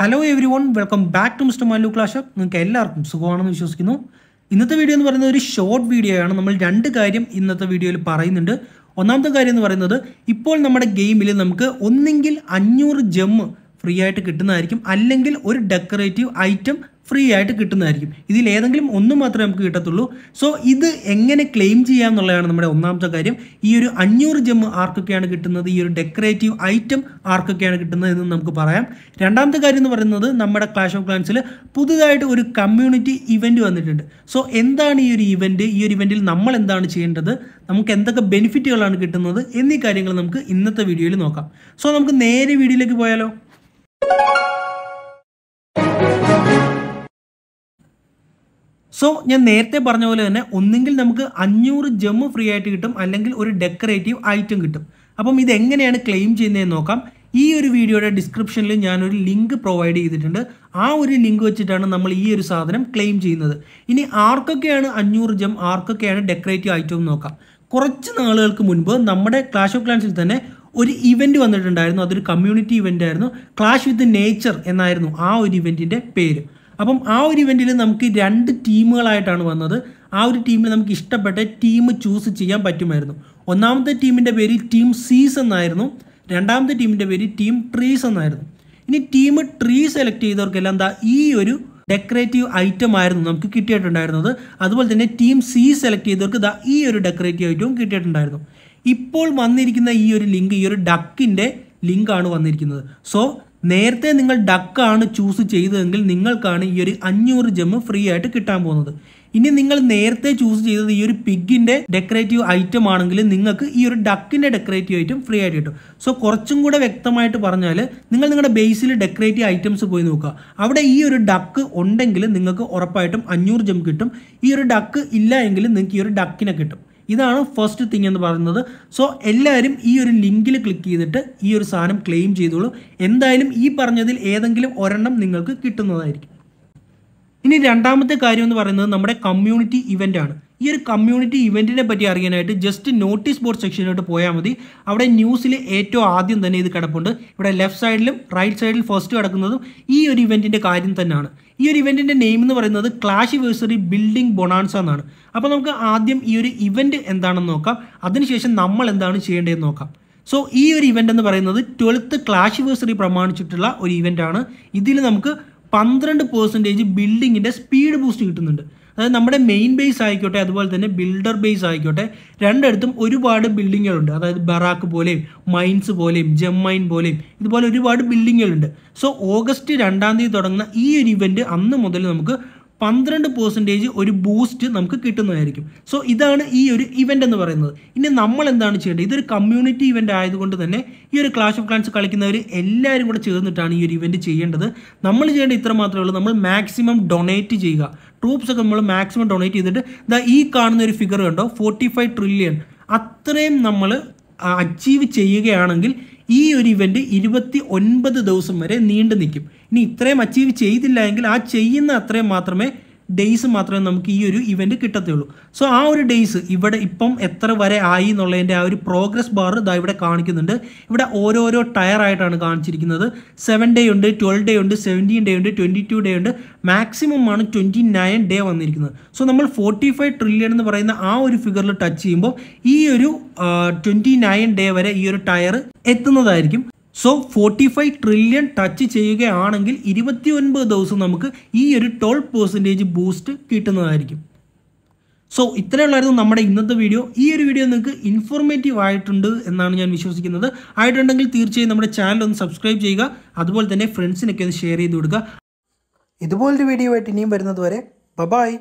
hello everyone welcome back to mister Mallu clash നിങ്ങൾക്ക് എല്ലാവർക്കും സുഖമാണെന്ന് വിശ്വസിക്കുന്നു ഇന്നത്തെ വീഡിയോ എന്ന് പറയുന്നത് ഒരു ഷോർട്ട് വീഡിയോ ആണ് നമ്മൾ രണ്ട് കാര്യം ഇന്നത്തെ വീഡിയോയിൽ പറയുന്നുണ്ട് ഒന്നാമത്തെ കാര്യം എന്ന് പറയുന്നത് ഇപ്പോൾ നമ്മുടെ ഗെയിമിൽ നമുക്ക് ഒന്നെങ്കിൽ അഞ്ഞൂറ് ജെമ്മ് ഫ്രീ ആയിട്ട് കിട്ടുന്നതായിരിക്കും അല്ലെങ്കിൽ ഒരു ഡെക്കറേറ്റീവ് ഐറ്റം ഫ്രീ ആയിട്ട് കിട്ടുന്നതായിരിക്കും ഇതിൽ ഏതെങ്കിലും ഒന്ന് മാത്രമേ നമുക്ക് കിട്ടത്തുള്ളൂ സോ ഇത് എങ്ങനെ ക്ലെയിം ചെയ്യാം എന്നുള്ളതാണ് നമ്മുടെ ഒന്നാമത്തെ കാര്യം ഈ ഒരു അഞ്ഞൂറ് ജെമ്മ് ആർക്കൊക്കെയാണ് കിട്ടുന്നത് ഈ ഒരു ഡെക്കറേറ്റീവ് ഐറ്റം ആർക്കൊക്കെയാണ് കിട്ടുന്നത് എന്ന് നമുക്ക് പറയാം രണ്ടാമത്തെ കാര്യം എന്ന് പറയുന്നത് നമ്മുടെ ക്ലാഷ് ഓഫ് ക്ലാൻസിൽ പുതുതായിട്ട് ഒരു കമ്മ്യൂണിറ്റി ഇവൻറ്റ് വന്നിട്ടുണ്ട് സോ എന്താണ് ഈ ഒരു ഇവൻറ്റ് ഈ ഒരു ഇവൻറ്റിൽ നമ്മൾ എന്താണ് ചെയ്യേണ്ടത് നമുക്ക് എന്തൊക്കെ ബെനിഫിറ്റുകളാണ് കിട്ടുന്നത് എന്നീ കാര്യങ്ങൾ നമുക്ക് ഇന്നത്തെ വീഡിയോയിൽ നോക്കാം സോ നമുക്ക് നേരെ വീഡിയോയിലേക്ക് പോയാലോ സോ ഞാൻ നേരത്തെ പറഞ്ഞ പോലെ തന്നെ ഒന്നെങ്കിൽ നമുക്ക് അഞ്ഞൂറ് ജമ്മ് ഫ്രീ ആയിട്ട് കിട്ടും അല്ലെങ്കിൽ ഒരു ഡെക്കറേറ്റീവ് ഐറ്റം കിട്ടും അപ്പം ഇത് എങ്ങനെയാണ് ക്ലെയിം ചെയ്യുന്നതെന്ന് നോക്കാം ഈ ഒരു വീഡിയോയുടെ ഡിസ്ക്രിപ്ഷനിൽ ഞാനൊരു ലിങ്ക് പ്രൊവൈഡ് ചെയ്തിട്ടുണ്ട് ആ ഒരു ലിങ്ക് വെച്ചിട്ടാണ് നമ്മൾ ഈ ഒരു സാധനം ക്ലെയിം ചെയ്യുന്നത് ഇനി ആർക്കൊക്കെയാണ് അഞ്ഞൂറ് ജം ആർക്കൊക്കെയാണ് ഡെക്കറേറ്റീവ് ഐറ്റം നോക്കാം കുറച്ച് നാളുകൾക്ക് മുൻപ് നമ്മുടെ ക്ലാഷ് ഓഫ് ക്ലാൻസിൽ തന്നെ ഒരു ഇവൻറ്റ് വന്നിട്ടുണ്ടായിരുന്നു അതൊരു കമ്മ്യൂണിറ്റി ഇവൻ്റ് ആയിരുന്നു ക്ലാഷ് വിത്ത് നേച്ചർ എന്നായിരുന്നു ആ ഒരു ഇവൻറ്റിൻ്റെ പേര് അപ്പം ആ ഒരു ഇവൻറ്റിൽ നമുക്ക് രണ്ട് ടീമുകളായിട്ടാണ് വന്നത് ആ ഒരു ടീമിൽ നമുക്ക് ഇഷ്ടപ്പെട്ട ടീം ചൂസ് ചെയ്യാൻ പറ്റുമായിരുന്നു ഒന്നാമത്തെ ടീമിൻ്റെ പേര് ടീം സീസ് എന്നായിരുന്നു രണ്ടാമത്തെ ടീമിൻ്റെ പേര് ടീം ട്രീസ് എന്നായിരുന്നു ഇനി ടീം ട്രീ സെലക്ട് ചെയ്തവർക്കെല്ലാം എന്താ ഈ ഒരു ഡെക്കറേറ്റീവ് ഐറ്റം ആയിരുന്നു നമുക്ക് കിട്ടിയിട്ടുണ്ടായിരുന്നത് അതുപോലെ തന്നെ ടീം സി സെലക്ട് ചെയ്തവർക്ക് ദാ ഈ ഒരു ഡെക്കറേറ്റീവ് ഐറ്റവും കിട്ടിയിട്ടുണ്ടായിരുന്നു ഇപ്പോൾ വന്നിരിക്കുന്ന ഈ ഒരു ലിങ്ക് ഈ ഒരു ഡക്കിൻ്റെ ലിങ്കാണ് വന്നിരിക്കുന്നത് സോ നേരത്തെ നിങ്ങൾ ഡക്കാണ് ചൂസ് ചെയ്തതെങ്കിൽ നിങ്ങൾക്കാണ് ഈ ഒരു അഞ്ഞൂറ് ജെമ്മ് ഫ്രീ ആയിട്ട് കിട്ടാൻ പോകുന്നത് ഇനി നിങ്ങൾ നേരത്തെ ചൂസ് ചെയ്തത് ഈ ഒരു പിഗിൻ്റെ ഡെക്കറേറ്റീവ് ഐറ്റം ആണെങ്കിൽ നിങ്ങൾക്ക് ഈ ഒരു ഡക്കിൻ്റെ ഡെക്കറേറ്റീവ് ഐറ്റം ഫ്രീ ആയിട്ട് കിട്ടും സോ കുറച്ചും കൂടെ വ്യക്തമായിട്ട് പറഞ്ഞാൽ നിങ്ങൾ നിങ്ങളുടെ ബേസിൽ ഡെക്കറേറ്റീവ് ഐറ്റംസ് പോയി നോക്കുക അവിടെ ഈ ഒരു ഡക്ക് ഉണ്ടെങ്കിൽ നിങ്ങൾക്ക് ഉറപ്പായിട്ടും അഞ്ഞൂറ് ജം കിട്ടും ഈ ഒരു ഡക്ക് ഇല്ല എങ്കിൽ നിങ്ങൾക്ക് ഈ ഒരു ഡക്കിനെ കിട്ടും ഇതാണ് ഫസ്റ്റ് തിങ് എന്ന് പറയുന്നത് സോ എല്ലാവരും ഈ ഒരു ലിങ്കിൽ ക്ലിക്ക് ചെയ്തിട്ട് ഈ ഒരു സാധനം ക്ലെയിം ചെയ്തോളൂ എന്തായാലും ഈ പറഞ്ഞതിൽ ഏതെങ്കിലും ഒരെണ്ണം നിങ്ങൾക്ക് കിട്ടുന്നതായിരിക്കും ഇനി രണ്ടാമത്തെ കാര്യം എന്ന് പറയുന്നത് നമ്മുടെ കമ്മ്യൂണിറ്റി ഇവൻ്റ് ആണ് ഈ ഒരു കമ്മ്യൂണിറ്റി ഇവൻറ്റിനെ പറ്റി അറിയാനായിട്ട് ജസ്റ്റ് നോട്ടീസ് ബോർഡ് സെക്ഷനിലോട്ട് പോയാൽ മതി അവിടെ ന്യൂസിൽ ഏറ്റവും ആദ്യം തന്നെ ഇത് കിടപ്പുണ്ട് ഇവിടെ ലെഫ്റ്റ് സൈഡിലും റൈറ്റ് സൈഡിലും ഫസ്റ്റ് കിടക്കുന്നതും ഈ ഒരു ഇവൻറ്റിൻ്റെ കാര്യം തന്നെയാണ് ഈ ഒരു ഇവൻറ്റിൻ്റെ നെയിം എന്ന് പറയുന്നത് ക്ലാഷ് വേഴ്സറി ബിൽഡിംഗ് ബൊണാൻസ എന്നാണ് അപ്പോൾ നമുക്ക് ആദ്യം ഈ ഒരു ഇവൻറ്റ് എന്താണെന്ന് നോക്കാം അതിനുശേഷം നമ്മൾ എന്താണ് ചെയ്യേണ്ടതെന്ന് നോക്കാം സോ ഈ ഒരു ഇവൻ്റ് എന്ന് പറയുന്നത് ട്വൽത്ത് ക്ലാഷ് വേഴ്സറി പ്രമാണിച്ചിട്ടുള്ള ഒരു ഇവൻ്റാണ് ഇതിൽ നമുക്ക് പന്ത്രണ്ട് പേഴ്സൻറ്റേജ് ബിൽഡിങ്ങിൻ്റെ സ്പീഡ് ബൂസ്റ്റ് കിട്ടുന്നുണ്ട് അതായത് നമ്മുടെ മെയിൻ ബേസ് ആയിക്കോട്ടെ അതുപോലെ തന്നെ ബിൽഡർ ബേസ് ആയിക്കോട്ടെ രണ്ടിടത്തും ഒരുപാട് ബിൽഡിങ്ങുകളുണ്ട് അതായത് ബറാക്ക് പോലെയും മൈൻസ് പോലെയും മൈൻ പോലെയും ഇതുപോലെ ഒരുപാട് ബിൽഡിങ്ങുകളുണ്ട് സോ ഓഗസ്റ്റ് രണ്ടാം തീയതി തുടങ്ങുന്ന ഈ ഒരു ഇവൻറ്റ് അന്ന് മുതൽ നമുക്ക് പന്ത്രണ്ട് പെർസെൻറ്റേജ് ഒരു ബൂസ്റ്റ് നമുക്ക് കിട്ടുന്നതായിരിക്കും സോ ഇതാണ് ഈ ഒരു ഇവൻ്റ് എന്ന് പറയുന്നത് ഇനി നമ്മൾ എന്താണ് ചെയ്യേണ്ടത് ഇതൊരു കമ്മ്യൂണിറ്റി ഇവൻ്റ് ആയതുകൊണ്ട് തന്നെ ഈ ഒരു ക്ലാഷ് ഓഫ് ക്ലാൻസ് കളിക്കുന്നവർ എല്ലാവരും കൂടെ ചേർന്നിട്ടാണ് ഈ ഒരു ഇവൻ്റ് ചെയ്യേണ്ടത് നമ്മൾ ചെയ്യേണ്ട ഇത്ര മാത്രമേ ഉള്ളൂ നമ്മൾ മാക്സിമം ഡൊണേറ്റ് ചെയ്യുക ട്രൂപ്സ് ഒക്കെ നമ്മൾ മാക്സിമം ഡൊണേറ്റ് ചെയ്തിട്ട് ദാ ഈ കാണുന്ന ഒരു ഫിഗർ കണ്ടോ ഫോർട്ടി ട്രില്യൺ അത്രയും നമ്മൾ അച്ചീവ് ചെയ്യുകയാണെങ്കിൽ ഈ ഒരു ഇവൻ്റ് ഇരുപത്തി ഒൻപത് ദിവസം വരെ നീണ്ടു നിൽക്കും ഇനി ഇത്രയും അച്ചീവ് ചെയ്തില്ല എങ്കിൽ ആ ചെയ്യുന്ന അത്രയും മാത്രമേ ഡേയ്സ് മാത്രമേ നമുക്ക് ഈ ഒരു ഇവൻറ്റ് കിട്ടത്തുള്ളൂ സോ ആ ഒരു ഡേയ്സ് ഇവിടെ ഇപ്പം എത്ര വരെ ആയി എന്നുള്ളതിൻ്റെ ആ ഒരു പ്രോഗ്രസ് ബാർ ഇതാ ഇവിടെ കാണിക്കുന്നുണ്ട് ഇവിടെ ഓരോരോ ടയർ ആയിട്ടാണ് കാണിച്ചിരിക്കുന്നത് സെവൻ ഡേ ഉണ്ട് ട്വൽവ് ഡേ ഉണ്ട് സെവൻറ്റീൻ ഡേ ഉണ്ട് ട്വൻറ്റി ടു ഡേ ഉണ്ട് മാക്സിമം ആണ് ട്വൻറ്റി നയൻ ഡേ വന്നിരിക്കുന്നത് സോ നമ്മൾ ഫോർട്ടി ഫൈവ് ട്രില്യൺ എന്ന് പറയുന്ന ആ ഒരു ഫിഗറിൽ ടച്ച് ചെയ്യുമ്പോൾ ഈ ഒരു ട്വൻറ്റി നയൻ ഡേ വരെ ഈ ഒരു ടയർ എത്തുന്നതായിരിക്കും so forty five trillion touch ചെയ്യുകയാണെങ്കിൽ ഇരുപത്തി ഒൻപത് ദിവസം നമുക്ക് ഈ ഒരു ട്വൽവ് പെർസെൻറ്റേജ് ബൂസ്റ്റ് കിട്ടുന്നതായിരിക്കും സോ ഇത്രയുള്ളായിരുന്നു നമ്മുടെ ഇന്നത്തെ വീഡിയോ ഈ ഒരു വീഡിയോ നിങ്ങൾക്ക് ഇൻഫോർമേറ്റീവ് ആയിട്ടുണ്ട് എന്നാണ് ഞാൻ വിശ്വസിക്കുന്നത് ആയിട്ടുണ്ടെങ്കിൽ തീർച്ചയായും നമ്മുടെ ചാനൽ ഒന്ന് സബ്സ്ക്രൈബ് ചെയ്യുക അതുപോലെ തന്നെ ഫ്രണ്ട്സിനൊക്കെ ഒന്ന് ഷെയർ ചെയ്ത് കൊടുക്കുക ഇതുപോലൊരു വീഡിയോ ആയിട്ട് ഇനിയും വരുന്നത് വരെ ബബായ്